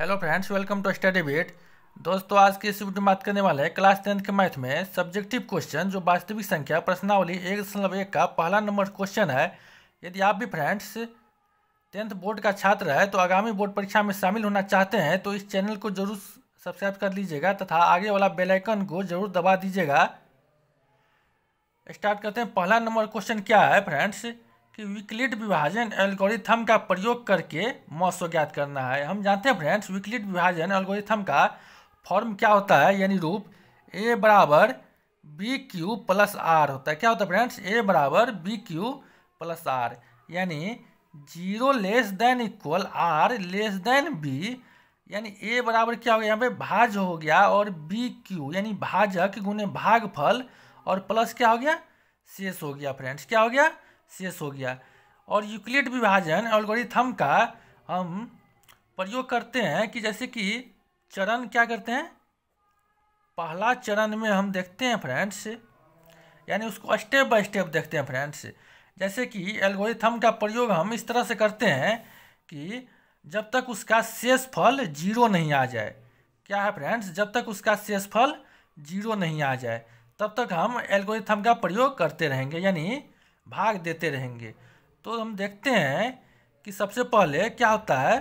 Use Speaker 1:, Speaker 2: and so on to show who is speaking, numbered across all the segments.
Speaker 1: hello friends welcome to study beat दोस्तों आज की इस वीडियो में बात करने वाले हैं क्लास टेंथ के मैथ में सब्जेक्टिव क्वेश्चन जो वास्तविक संख्या प्रश्नावली एक दशमलव एक का पहला नंबर क्वेश्चन है यदि आप भी फ्रेंड्स टेंथ बोर्ड का छात्र है तो आगामी बोर्ड परीक्षा में शामिल होना चाहते हैं तो इस चैनल को जरूर सब्सक्राइब कर लीजिएगा तथा आगे वाला बेलाइकन को जरूर दबा दीजिएगा स्टार्ट करते हैं पहला नंबर क्वेश्चन क्या है फ्रेंड्स कि विकलिट विभाजन एल्गोरिथम का प्रयोग करके मॉस ज्ञात करना है हम जानते हैं फ्रेंड्स विकलिट विभाजन एल्गोरिथम का फॉर्म क्या होता है यानी रूप ए बराबर बी क्यू प्लस आर होता है क्या होता है फ्रेंड्स ए बराबर बी क्यू प्लस आर यानी zero less than equal R less than B यानी ए बराबर क्या हो गया यहाँ पे भाज हो गया और बी क्यू यानी भाजक गुने भागफल और प्लस क्या हो गया शेष हो गया फ्रेंड्स क्या हो गया शेष हो गया और यूक्लिड विभाजन एल्गोरिथम का हम प्रयोग करते हैं कि जैसे कि चरण क्या करते हैं पहला चरण में हम देखते हैं फ्रेंड्स यानी उसको स्टेप बाय स्टेप देखते हैं फ्रेंड्स जैसे कि एल्गोरिथम का प्रयोग हम इस तरह से करते हैं कि जब तक उसका शेष फल जीरो नहीं आ जाए क्या है फ्रेंड्स जब तक उसका शेष फल जीरो नहीं आ जाए तब तक हम एल्गोरिथम का प्रयोग करते रहेंगे यानी भाग देते रहेंगे तो हम देखते हैं कि सबसे पहले क्या होता है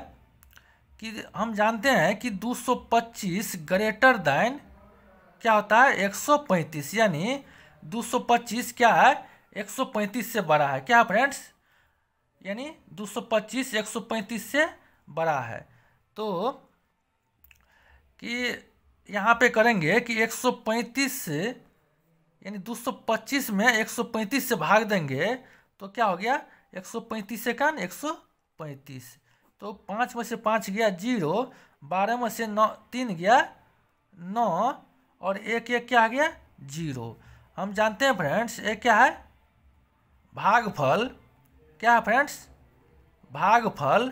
Speaker 1: कि हम जानते हैं कि 225 ग्रेटर दैन क्या होता है 135 यानी 225 क्या है 135 से बड़ा है क्या फ्रेंड्स यानी 225 135 से बड़ा है तो कि यहाँ पे करेंगे कि 135 से यानी 225 में 135 से भाग देंगे तो क्या हो गया 135 से कान 135 तो पाँच में से पाँच गया जीरो बारह में से नौ तीन गया नौ और एक एक क्या आ गया जीरो हम जानते हैं फ्रेंड्स एक क्या है भागफल क्या है फ्रेंड्स भागफल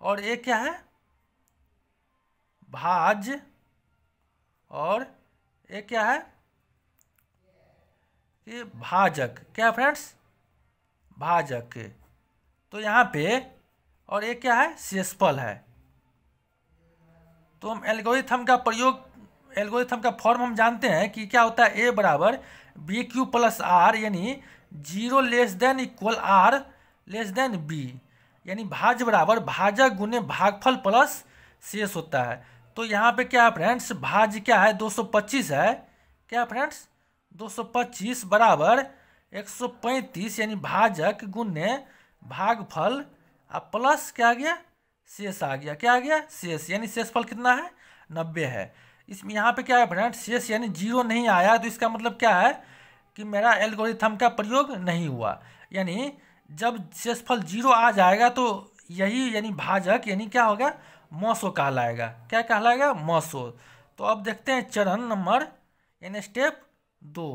Speaker 1: और एक क्या है भाज और एक क्या है कि भाजक क्या फ्रेंड्स भाजक तो यहाँ पे और ये क्या है सेसफल है तो हम एल्गोरिथम का प्रयोग एल्गोरिथम का फॉर्म हम जानते हैं कि क्या होता है ए बराबर बी क्यू प्लस आर यानी zero less than equal R less than B यानी भाज बराबर भाजक गुने भागफल प्लस शेष होता है तो यहाँ पे क्या है फ्रेंड्स भाज क्या है 225 है क्या फ्रेंड्स 225 बराबर 135 यानी भाजक गुने भागफल आ प्लस क्या आ गया शेष आ गया क्या आ गया शेष यानी शेषफल कितना है नब्बे है इसमें यहाँ पे क्या है फ्रेंड शेष यानी जीरो नहीं आया तो इसका मतलब क्या है कि मेरा एल्गोरिथम का प्रयोग नहीं हुआ यानी जब शेषफल जीरो आ जाएगा तो यही यानी भाजक यानी क्या होगा मौसो कहलाएगा क्या कहलाएगा मौसो तो अब देखते हैं चरण नंबर यानी स्टेप दो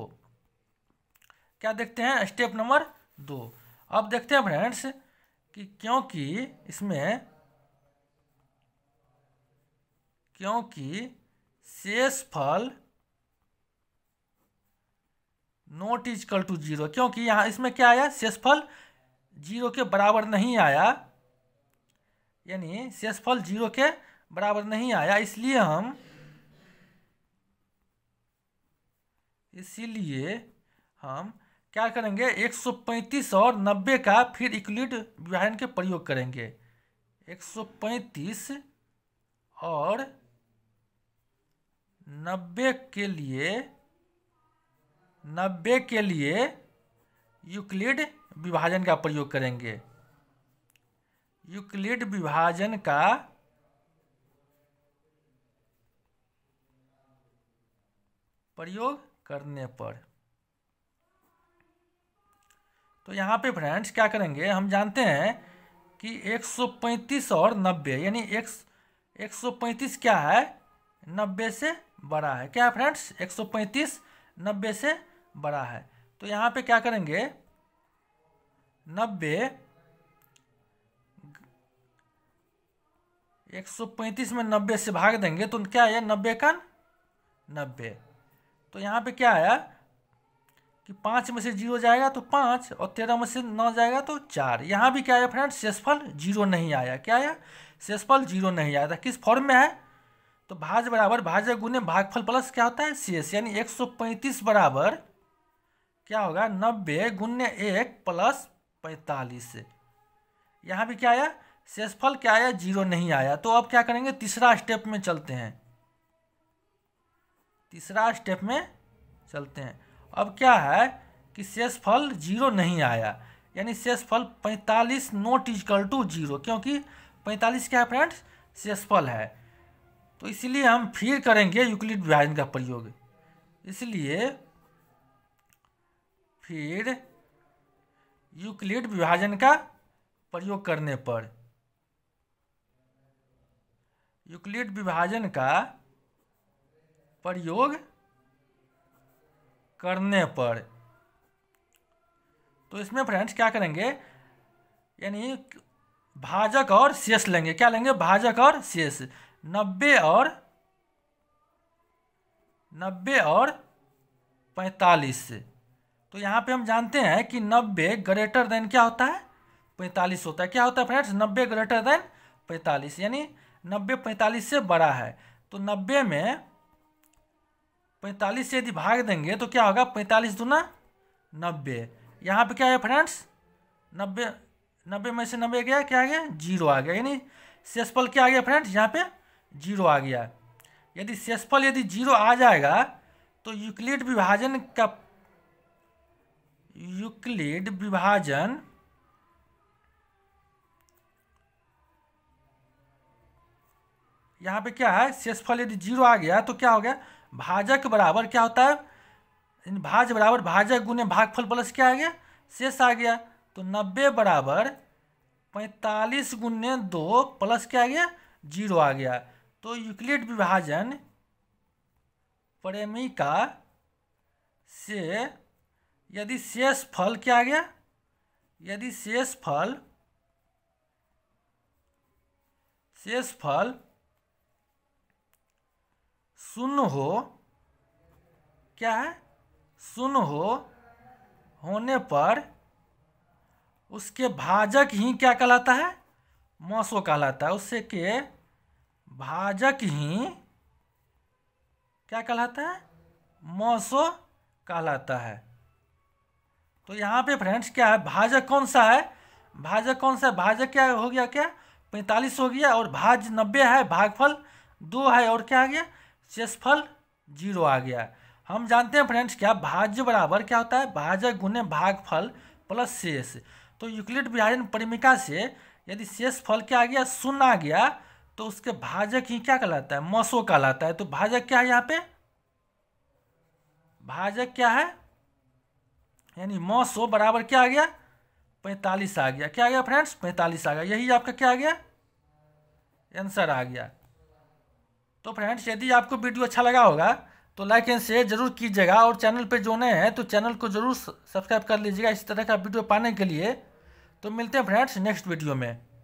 Speaker 1: क्या देखते हैं स्टेप नंबर दो अब देखते हैं फ्रेंड्स कि क्योंकि इसमें क्योंकि शेष फल note is equal to zero क्योंकि यहां इसमें क्या आया शेषफल जीरो के बराबर नहीं आया यानी शेषफल जीरो के बराबर नहीं आया इसलिए हम इसीलिए हम क्या करेंगे 135 और 90 का फिर इक्लिड विभाजन के प्रयोग करेंगे 135 और 90 के लिए 90 के लिए यूक्लिड विभाजन का प्रयोग करेंगे यूक्लिड विभाजन का प्रयोग करने पर तो यहाँ पे फ्रेंड्स क्या करेंगे हम जानते हैं कि 135 और 90 यानी एक 135 क्या है 90 से बड़ा है क्या है फ्रेंड्स 135 90 से बड़ा है तो यहाँ पे क्या करेंगे 90 135 में 90 से भाग देंगे तो क्या है नब्बे का नब्बे तो यहाँ पे क्या आया कि पाँच में से जीरो जाएगा तो पाँच और तेरह में से नौ जाएगा तो चार यहाँ भी क्या आया फ्रेंड शेषफल जीरो नहीं आया क्या आया शेषफल जीरो नहीं आया था किस फॉर्म में है तो भाज बराबर भाजक गुने भागफल प्लस क्या होता है शेष यानी एक सौ पैंतीस बराबर क्या होगा नब्बे गुण्य एक प्लस पैंतालीस यहाँ भी क्या आया शेषफल क्या आया जीरो नहीं आया तो अब क्या करेंगे तीसरा स्टेप में चलते हैं तीसरा स्टेप में चलते हैं अब क्या है कि शेष फल जीरो नहीं आया यानी फल पैंतालीस नोट इजकल टू जीरो क्योंकि पैंतालीस क्या है फ्रेंड्स शेष फल है तो इसलिए हम फिर करेंगे यूक्लिड विभाजन का प्रयोग इसलिए फिर यूक्लिड विभाजन का प्रयोग करने पर यूक्लिड विभाजन का प्रयोग करने पर तो इसमें फ्रेंड्स क्या करेंगे यानी भाजक और शेष लेंगे क्या लेंगे भाजक और शेष नब्बे और नब्बे और पैंतालीस तो यहाँ पे हम जानते हैं कि नब्बे ग्रेटर देन क्या होता है पैंतालीस होता है क्या होता है फ्रेंड्स नब्बे ग्रेटर देन पैंतालीस यानी नब्बे पैंतालीस से बड़ा है तो नब्बे में पैंतालीस से यदि भाग देंगे तो क्या होगा पैंतालीस दूना नब्बे यहाँ पे क्या है फ्रेंड्स नब्बे नब्बे में से नब्बे गया क्या आ गया जीरो आ गया यानी सेसफल क्या आ गया फ्रेंड्स यहाँ पे जीरो आ गया यदि सेसफल यदि जीरो आ जाएगा तो यूक्लिड विभाजन का यूक्लिड विभाजन यहाँ पे क्या है सेसफल यदि जीरो आ गया तो क्या हो गया भाजक बराबर क्या होता है भाज बराबर भाजक गुने भागफल प्लस क्या आ गया शेष आ गया तो नब्बे बराबर पैंतालीस गुने दो प्लस क्या आ गया जीरो आ गया तो यूक्लिड विभाजन प्रेमिका से यदि शेष फल क्या आ गया यदि शेष फल शेष फल सुन हो क्या है सुन हो होने पर उसके भाजक ही क्या कहलाता है मौसो कहलाता है उससे के भाजक ही क्या कहलाता है मौसो कहलाता है तो यहाँ पे फ्रेंड्स क्या है भाजक कौन सा है भाजक कौन सा है भाजक क्या हो गया क्या पैंतालीस हो गया और भाज नब्बे है भागफल दो है और क्या आ गया शेषफल जीरो आ गया हम जानते हैं फ्रेंड्स क्या भाज्य बराबर क्या होता है भाज्य गुने भागफल प्लस शेष तो यूक्लिड विभाजन परिमिका से यदि शेष फल क्या आ गया शून्य आ गया तो उसके भाजक ही क्या कहलाता है मसो कहलाता है तो भाजक क्या है यहाँ पे भाजक क्या है यानी मसो बराबर क्या आ गया पैंतालीस आ गया क्या आ गया फ्रेंड्स पैंतालीस आ गया यही आपका क्या आ गया आंसर आ गया तो फ्रेंड्स यदि आपको वीडियो अच्छा लगा होगा तो लाइक एंड शेयर जरूर कीजिएगा और चैनल पर जो नए हैं तो चैनल को जरूर सब्सक्राइब कर लीजिएगा इस तरह का वीडियो पाने के लिए तो मिलते हैं फ्रेंड्स नेक्स्ट वीडियो में